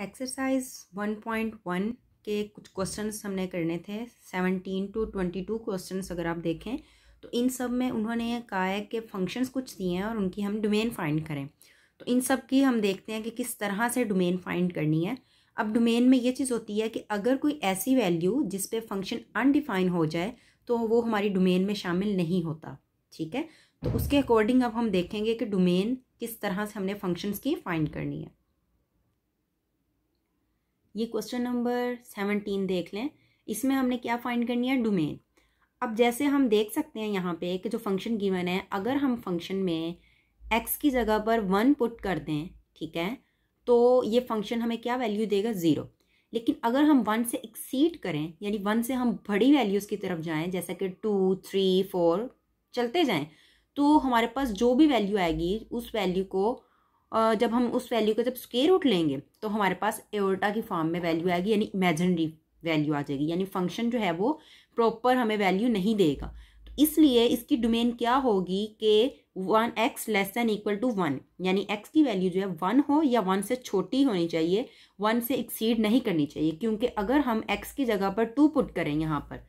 exercise 1.1 के कुछ questions हमने करने थे 17 टू 22 क्वेश्चंस अगर आप देखें तो इन सब में उन्होंने कहा है कि फंक्शंस कुछ दिए हैं और उनकी हम डोमेन फाइंड करें तो इन सब की हम देखते हैं कि किस तरह से डोमेन फाइंड करनी है अब डोमेन में ये चीज़ होती है कि अगर कोई ऐसी वैल्यू जिस पे फंक्शन अनडिफाइन हो जाए तो वो हमारी डोमेन में शामिल नहीं होता ठीक है तो उसके अकॉर्डिंग अब हम देखेंगे कि डोमेन किस तरह से हमने फंक्शंस की फाइंड करनी है ये क्वेश्चन नंबर सेवनटीन देख लें इसमें हमने क्या फाइंड करनी है डोमेन अब जैसे हम देख सकते हैं यहाँ पे कि जो फंक्शन गिवन है अगर हम फंक्शन में एक्स की जगह पर वन पुट कर दें ठीक है तो ये फंक्शन हमें क्या वैल्यू देगा ज़ीरो लेकिन अगर हम वन से एक्सीड करें यानी वन से हम बड़ी वैल्यूज़ की तरफ जाएं जैसा कि टू थ्री फोर चलते जाएं तो हमारे पास जो भी वैल्यू आएगी उस वैल्यू को जब हम उस वैल्यू का जब स्केयर उठ लेंगे तो हमारे पास एओर्टा की फॉर्म में वैल्यू आएगी यानी इमेजनरी वैल्यू आ जाएगी यानी फंक्शन जो है वो प्रॉपर हमें वैल्यू नहीं देगा तो इसलिए इसकी डोमेन क्या होगी कि one x less than equal to one यानी एक्स की वैल्यू जो है वन हो या वन से छोटी होनी चाहिए वन से एक्सीड नहीं करनी चाहिए क्योंकि अगर हम एक्स की जगह पर टू पुट करें यहाँ पर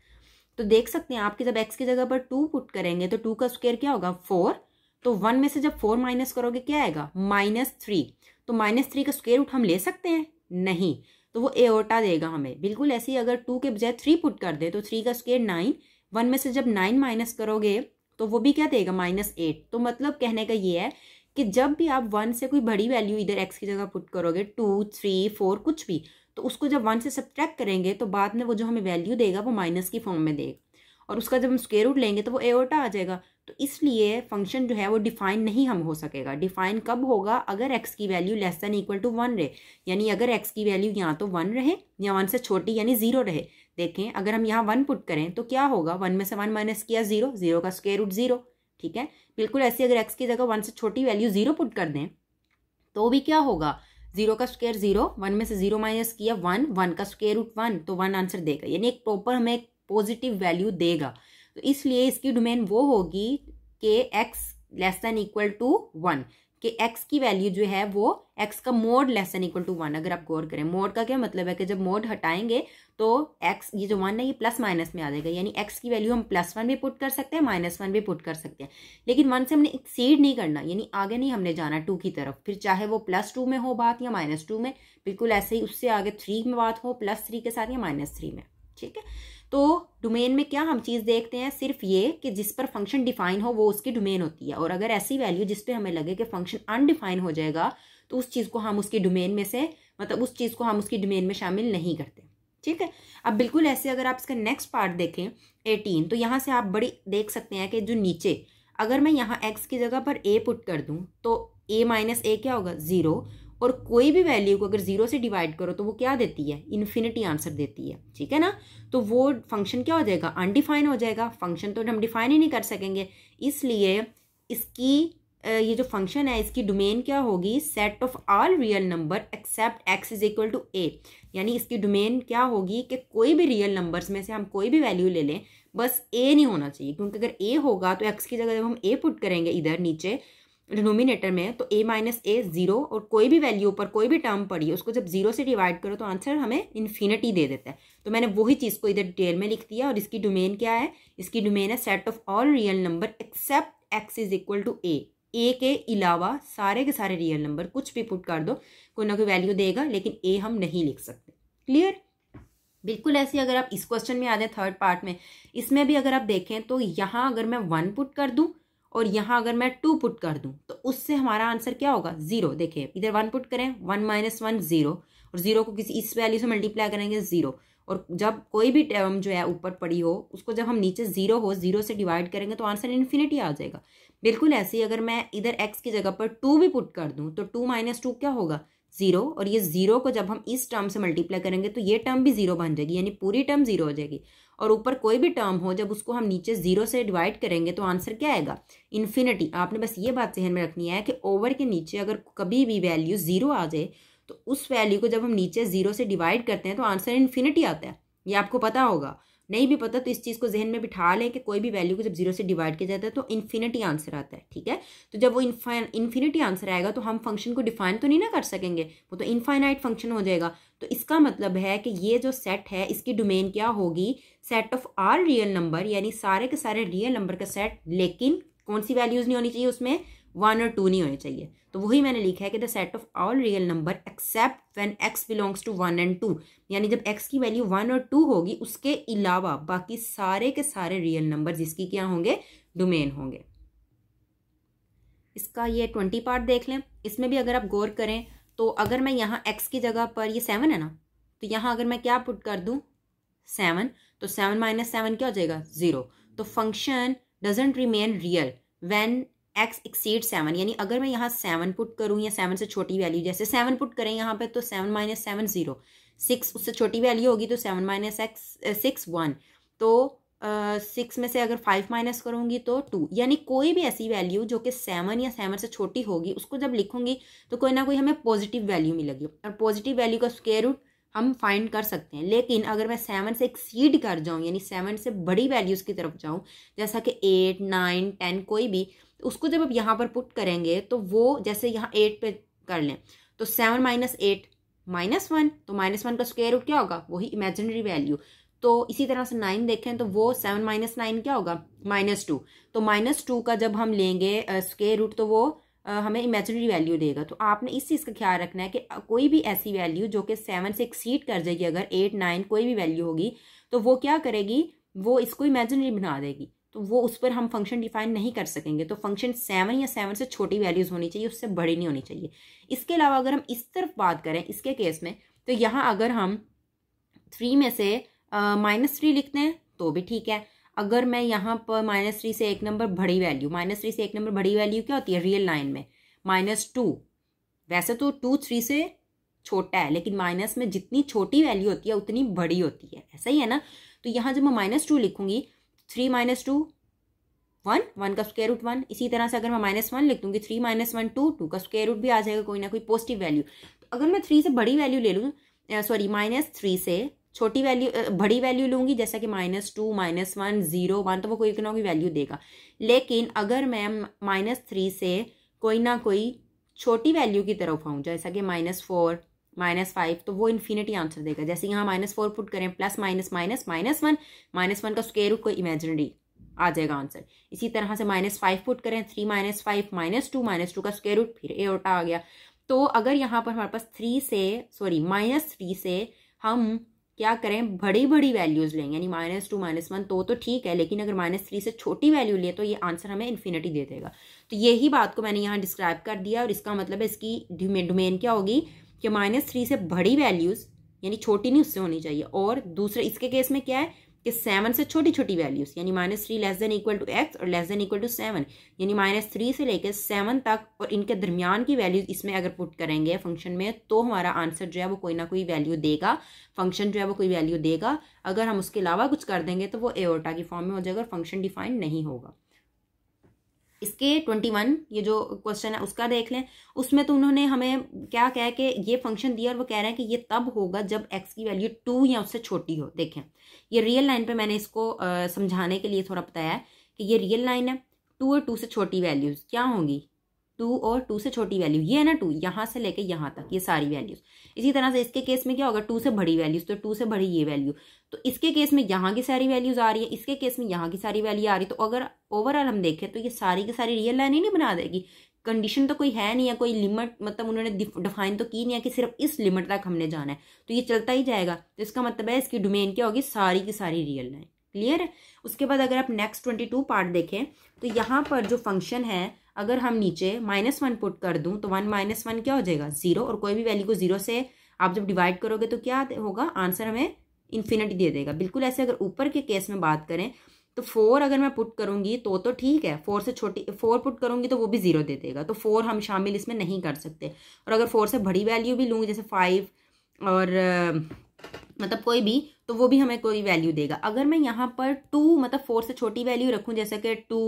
तो देख सकते हैं आपके जब एक्स की जगह पर टू पुट करेंगे तो टू का स्क्वेयर क्या होगा फोर तो वन में से जब फोर माइनस करोगे क्या आएगा माइनस थ्री तो माइनस थ्री का स्क्वेयर रूट हम ले सकते हैं नहीं तो वो एओटा देगा हमें बिल्कुल ऐसे ही अगर टू के बजाय थ्री पुट कर दे तो थ्री का स्क्वेयर नाइन वन में से जब नाइन माइनस करोगे तो वो भी क्या देगा माइनस एट तो मतलब कहने का ये है कि जब भी आप वन से कोई बड़ी वैल्यू इधर एक्स की जगह पुट करोगे टू थ्री फोर कुछ भी तो उसको जब वन से सब्ट्रैक्ट करेंगे तो बाद में वो जो हमें वैल्यू देगा वो माइनस की फॉर्म में देगा और उसका जब हम स्क्वेयर रूट लेंगे तो वो एओटा आ जाएगा तो इसलिए फंक्शन जो है वो डिफाइन नहीं हम हो सकेगा डिफाइन कब होगा अगर एक्स की value less than equal to one रहे यानी अगर एक्स की वैल्यू यहाँ तो वन रहे या वन से छोटी यानी जीरो रहे देखें अगर हम यहाँ वन पुट करें तो क्या होगा वन में से वन माइनस किया जीरो जीरो का स्क्वेयर रूट जीरो ठीक है बिल्कुल ऐसी अगर एक्स की जगह वन से छोटी वैल्यू जीरो पुट कर दें तो भी क्या होगा जीरो का स्क्वेयर जीरो वन में से जीरो माइनस किया वन वन का स्क्वेयर रूट वन तो वन आंसर देगा यानी एक प्रॉपर हमें एक पॉजिटिव वैल्यू देगा तो इसलिए इसकी डोमेन वो होगी कि x less than equal to one कि एक्स की वैल्यू जो है वो एक्स का mod less than equal to one अगर आप गौर करें मोड का क्या मतलब है कि जब मोड हटाएंगे तो एक्स ये जो वन है ये प्लस माइनस में आ जाएगा यानी एक्स की वैल्यू हम प्लस वन भी पुट कर सकते हैं माइनस वन भी पुट कर सकते हैं लेकिन वन से हमने एक्सीड नहीं करना यानी आगे नहीं हमने जाना टू की तरफ फिर चाहे वो प्लस टू में हो बात या माइनस टू में बिल्कुल ऐसे ही उससे आगे थ्री में बात हो प्लस थ्री के साथ या माइनस थ्री में ठीक है तो डोमेन में क्या हम चीज़ देखते हैं सिर्फ ये कि जिस पर फंक्शन डिफाइन हो वो उसकी डोमेन होती है और अगर ऐसी वैल्यू जिस पर हमें लगे कि फंक्शन अनडिफाइन हो जाएगा तो उस चीज़ को हम उसकी डोमेन में से मतलब उस चीज़ को हम उसकी डोमेन में शामिल नहीं करते ठीक है अब बिल्कुल ऐसे अगर आप इसका नेक्स्ट पार्ट देखें एटीन तो यहाँ से आप बड़ी देख सकते हैं कि जो नीचे अगर मैं यहाँ एक्स की जगह पर ए पुट कर दूँ तो ए माइनस ए क्या होगा ज़ीरो और कोई भी वैल्यू को अगर ज़ीरो से डिवाइड करो तो वो क्या देती है इन्फिनिटी आंसर देती है ठीक है ना तो वो फंक्शन क्या हो जाएगा अनडिफाइन हो जाएगा फंक्शन तो हम डिफाइन ही नहीं कर सकेंगे इसलिए इसकी ये जो फंक्शन है इसकी डोमेन क्या होगी set of all real number except x is equal to a यानी इसकी डोमेन क्या होगी कि कोई भी रियल नंबर्स में से हम कोई भी वैल्यू ले लें बस ए नहीं होना चाहिए क्योंकि अगर ए होगा तो एक्स की जगह जब हम ए पुट करेंगे इधर नीचे डिनोमिनेटर में है तो ए माइनस ए ज़ीरो और कोई भी वैल्यू पर कोई भी टर्म पड़ी उसको जब जीरो से डिवाइड करो तो आंसर हमें इन्फिनिटी दे देता है तो मैंने वही चीज़ को इधर डिटेल में लिख दिया और इसकी डोमेन क्या है इसकी डोमेन है set of all real number except x is equal to a a के अलावा सारे के सारे रियल नंबर कुछ भी पुट कर दो कोई ना कोई वैल्यू देगा लेकिन ए हम नहीं लिख सकते क्लियर बिल्कुल ऐसे अगर आप इस क्वेश्चन में आ जाए थर्ड पार्ट में इसमें भी अगर आप देखें तो यहाँ अगर मैं वन पुट कर दूँ और यहाँ अगर मैं टू पुट कर दूँ तो उससे हमारा आंसर क्या होगा जीरो देखिए इधर वन पुट करें वन माइनस वन जीरो और जीरो को किसी इस वैल्यू से मल्टीप्लाई करेंगे जीरो और जब कोई भी टर्म जो है ऊपर पड़ी हो उसको जब हम नीचे जीरो हो जीरो से डिवाइड करेंगे तो आंसर इन्फिनिटी आ जाएगा बिल्कुल ऐसे ही अगर मैं इधर एक्स की जगह पर टू भी पुट कर दूँ तो टू माइनस टू क्या होगा जीरो और ये जीरो को जब हम इस टर्म से मल्टीप्लाई करेंगे तो ये टर्म भी जीरो बन जाएगी यानी पूरी टर्म जीरो हो जाएगी और ऊपर कोई भी टर्म हो जब उसको हम नीचे जीरो से डिवाइड करेंगे तो आंसर क्या आएगा इन्फिनिटी आपने बस ये बात जहन में रखनी है कि ओवर के नीचे अगर कभी भी वैल्यू जीरो आ जाए तो उस वैल्यू को जब हम नीचे जीरो से डिवाइड करते हैं तो आंसर इन्फिनिटी आता है ये आपको पता होगा नहीं भी पता तो इस चीज़ को जहन में बिठा लें कि कोई भी वैल्यू को जब जीरो से डिवाइड किया जाता है तो इन्फिनिटी आंसर आता है ठीक है तो जब वो इन्फिनिटी आंसर आएगा तो हम फंक्शन को डिफाइन तो नहीं ना कर सकेंगे वो तो इनफाइनाइट फंक्शन हो जाएगा तो इसका मतलब है कि ये जो सेट है इसकी डोमेन क्या होगी set of R real number यानी सारे के सारे रियल नंबर का सेट लेकिन कौन सी वैल्यूज़ नहीं होनी चाहिए उसमें वन और टू नहीं होने चाहिए तो वही मैंने लिखा है कि the set of all real number except when x belongs to one and two यानी जब एक्स की वैल्यू वन और टू होगी उसके अलावा बाकी सारे के सारे रियल नंबर जिसकी क्या होंगे डोमेन होंगे इसका ये ट्वेंटी पार्ट देख लें इसमें भी अगर आप गौर करें तो अगर मैं यहाँ एक्स की जगह पर ये सेवन है ना तो यहाँ अगर मैं क्या पुट कर दूँ सेवन तो सेवन माइनस सेवन क्या हो जाएगा ज़ीरो तो function doesn't remain real when x exceed seven यानी अगर मैं यहाँ सेवन पुट करूँ या सेवन से छोटी वैल्यू जैसे सेवन पुट करें यहाँ पर तो seven minus seven zero six उससे छोटी वैल्यू होगी तो seven minus x six one तो सिक्स uh, में से अगर फाइव माइनस करूँगी तो टू यानी कोई भी ऐसी वैल्यू जो कि सेवन या सेवन से छोटी होगी उसको जब लिखूंगी तो कोई ना कोई हमें पॉजिटिव वैल्यू मिलेगी और पॉजिटिव वैल्यू का स्केयर रूट हम फाइंड कर सकते हैं लेकिन अगर मैं सेवन से एक्सीड कर जाऊँ यानी सेवन से बड़ी वैल्यूज़ की तरफ जाऊँ जैसा कि एट नाइन टेन कोई भी उसको जब आप यहाँ पर पुट करेंगे तो वो जैसे यहाँ एट पे कर लें तो seven minus eight minus one तो माइनस वन का स्क्वेयर रूट क्या होगा वही इमेजिनरी वैल्यू तो इसी तरह से नाइन देखें तो वो सेवन माइनस नाइन क्या होगा माइनस टू तो माइनस टू का जब हम लेंगे स्क्वेयर रूट तो वो Uh, हमें इमेजनरी वैल्यू देगा तो आपने इस चीज़ का ख्याल रखना है कि कोई भी ऐसी वैल्यू जो कि सेवन से एक्सीड कर जाएगी अगर एट नाइन कोई भी वैल्यू होगी तो वो क्या करेगी वो इसको इमेजनरी बना देगी तो वो उस पर हम फंक्शन डिफाइन नहीं कर सकेंगे तो फंक्शन सेवन या सेवन से छोटी वैल्यूज़ होनी चाहिए उससे बड़ी नहीं होनी चाहिए इसके अलावा अगर हम इस तरफ बात करें इसके केस में तो यहाँ अगर हम थ्री में से माइनस थ्री लिखते हैं तो भी ठीक है अगर मैं यहाँ पर माइनस थ्री से एक नंबर बड़ी वैल्यू माइनस थ्री से एक नंबर बड़ी वैल्यू क्या होती है रियल लाइन में माइनस टू वैसे तो टू थ्री से छोटा है लेकिन माइनस में जितनी छोटी वैल्यू होती है उतनी बड़ी होती है ऐसा ही है ना तो यहाँ जब मैं माइनस टू लिखूंगी three minus two one one का स्क्वेयर रूट वन इसी तरह से अगर मैं माइनस वन लिख दूंगी three minus one two two का स्क्वेयर रूट भी आ जाएगा कोई ना कोई पॉजिटिव वैल्यू तो अगर मैं थ्री से बड़ी वैल्यू ले लूँ सॉरी माइनस थ्री से छोटी वैल्यू बड़ी वैल्यू लूंगी जैसा कि minus two minus one zero one तो वो कोई ना कोई वैल्यू देगा लेकिन अगर मैं माइनस थ्री से कोई ना कोई छोटी वैल्यू की तरफ आऊँ जैसा कि माइनस फोर माइनस फाइव तो वो इन्फिनिटी आंसर देगा जैसे यहाँ माइनस फोर पुट करें plus minus minus minus one minus one का स्केयर रूट कोई इमेजिनरी आ जाएगा आंसर इसी तरह से माइनस फाइव पुट करें three minus five minus two minus two का स्केयर रूट फिर ए ओटा आ गया तो अगर यहाँ पर हमारे पास थ्री से सॉरी माइनस थ्री से हम क्या करें बड़ी बड़ी वैल्यूज़ लेंगे यानी माइनस टू माइनस वन तो तो ठीक है लेकिन अगर माइनस थ्री से छोटी वैल्यू लिए तो ये आंसर हमें इन्फिनिटी दे देगा तो यही बात को मैंने यहाँ डिस्क्राइब कर दिया और इसका मतलब है इसकी डोमेन क्या होगी कि माइनस थ्री से बड़ी वैल्यूज़ यानी छोटी नहीं उससे होनी चाहिए और दूसरे इसके केस में क्या है कि सेवन से छोटी छोटी वैल्यूज़ यानी minus three less than equal to x और less than equal to seven यानी माइनस थ्री से लेकर सेवन तक और इनके दरमियान की वैल्यूज इसमें अगर पुट करेंगे फंक्शन में तो हमारा आंसर जो है वो कोई ना कोई वैल्यू देगा फंक्शन जो है वो कोई वैल्यू देगा अगर हम उसके अलावा कुछ कर देंगे तो वो एओटा की फॉर्म में हो जाएगा और फंक्शन डिफाइन नहीं होगा इसके ट्वेंटी वन ये जो क्वेश्चन है उसका देख लें उसमें तो उन्होंने हमें क्या कह के ये फंक्शन दिया और वो कह रहे हैं कि ये तब होगा जब एक्स की वैल्यू टू या उससे छोटी हो देखें ये रियल लाइन पे मैंने इसको आ, समझाने के लिए थोड़ा बताया है कि ये रियल लाइन है टू और टू से छोटी वैल्यूज़ क्या होंगी टू और टू से छोटी वैल्यू ये है ना टू यहाँ से लेके यहाँ तक ये सारी वैल्यूज इसी तरह से इसके केस में क्या होगा टू से बड़ी वैल्यूज तो टू से बड़ी ये वैल्यू तो इसके केस में यहाँ की सारी वैल्यूज आ रही है इसके केस में यहाँ की सारी वैल्यू आ रही है तो अगर ओवरऑल हम देखें तो ये सारी की सारी रियल लाइन ही नहीं बना देगी कंडीशन तो कोई है नहीं है कोई लिमिट मतलब उन्होंने डिफाइन तो की नहीं है कि सिर्फ इस लिमिट तक हमने जाना है तो ये चलता ही जाएगा तो इसका मतलब है इसकी डोमेन क्या होगी सारी की सारी रियल लाइन क्लियर है उसके बाद अगर आप नेक्स्ट ट्वेंटी टू पार्ट देखें तो यहाँ पर जो फंक्शन है अगर हम नीचे माइनस वन पुट कर दूँ तो वन माइनस वन क्या हो जाएगा ज़ीरो और कोई भी वैल्यू को ज़ीरो से आप जब डिवाइड करोगे तो क्या होगा आंसर हमें इन्फिनिटी दे देगा बिल्कुल ऐसे अगर ऊपर के केस में बात करें तो फोर अगर मैं पुट करूंगी तो तो ठीक है फोर से छोटी फोर पुट करूँगी तो वो भी ज़ीरो दे देगा तो फोर हम शामिल इसमें नहीं कर सकते और अगर फोर से बड़ी वैल्यू भी लूँगी जैसे फाइव और मतलब कोई भी तो वो भी हमें कोई वैल्यू देगा अगर मैं यहाँ पर टू मतलब फोर से छोटी वैल्यू रखूँ जैसे कि टू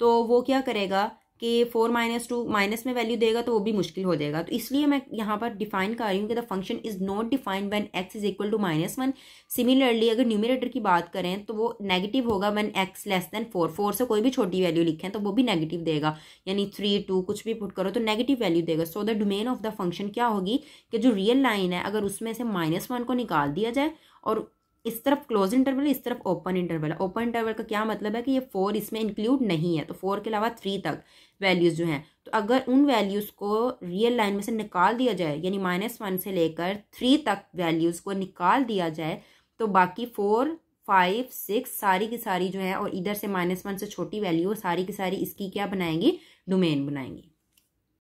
तो वो क्या करेगा कि फोर माइनस टू माइनस में वैल्यू देगा तो वो भी मुश्किल हो जाएगा तो इसलिए मैं यहाँ पर डिफाइन कर रही हूँ कि the function is not defined when x is equal to minus one similarly अगर न्यूमिनेटर की बात करें तो वो नेगेटिव होगा when x less than four four से कोई भी छोटी वैल्यू लिखें तो वो भी नेगेटिव देगा यानी थ्री टू कुछ भी पुट करो तो नेगेटिव वैल्यू देगा so the domain of the function क्या होगी कि जो रियल लाइन है अगर उसमें से माइनस वन को निकाल दिया जाए और इस तरफ क्लोज इंटरवल इस तरफ ओपन इंटरवल है ओपन इंटरवल का क्या मतलब है कि ये फोर इसमें इंक्लूड नहीं है तो फोर के अलावा थ्री तक वैल्यूज़ जो हैं तो अगर उन वैल्यूज़ को रियल लाइन में से निकाल दिया जाए यानी माइनस वन से लेकर थ्री तक वैल्यूज़ को निकाल दिया जाए तो बाकी फोर फाइव सिक्स सारी की सारी जो है और इधर से माइनस वन से छोटी वैल्यू सारी की सारी इसकी क्या बनाएंगी डोमेन बनाएंगी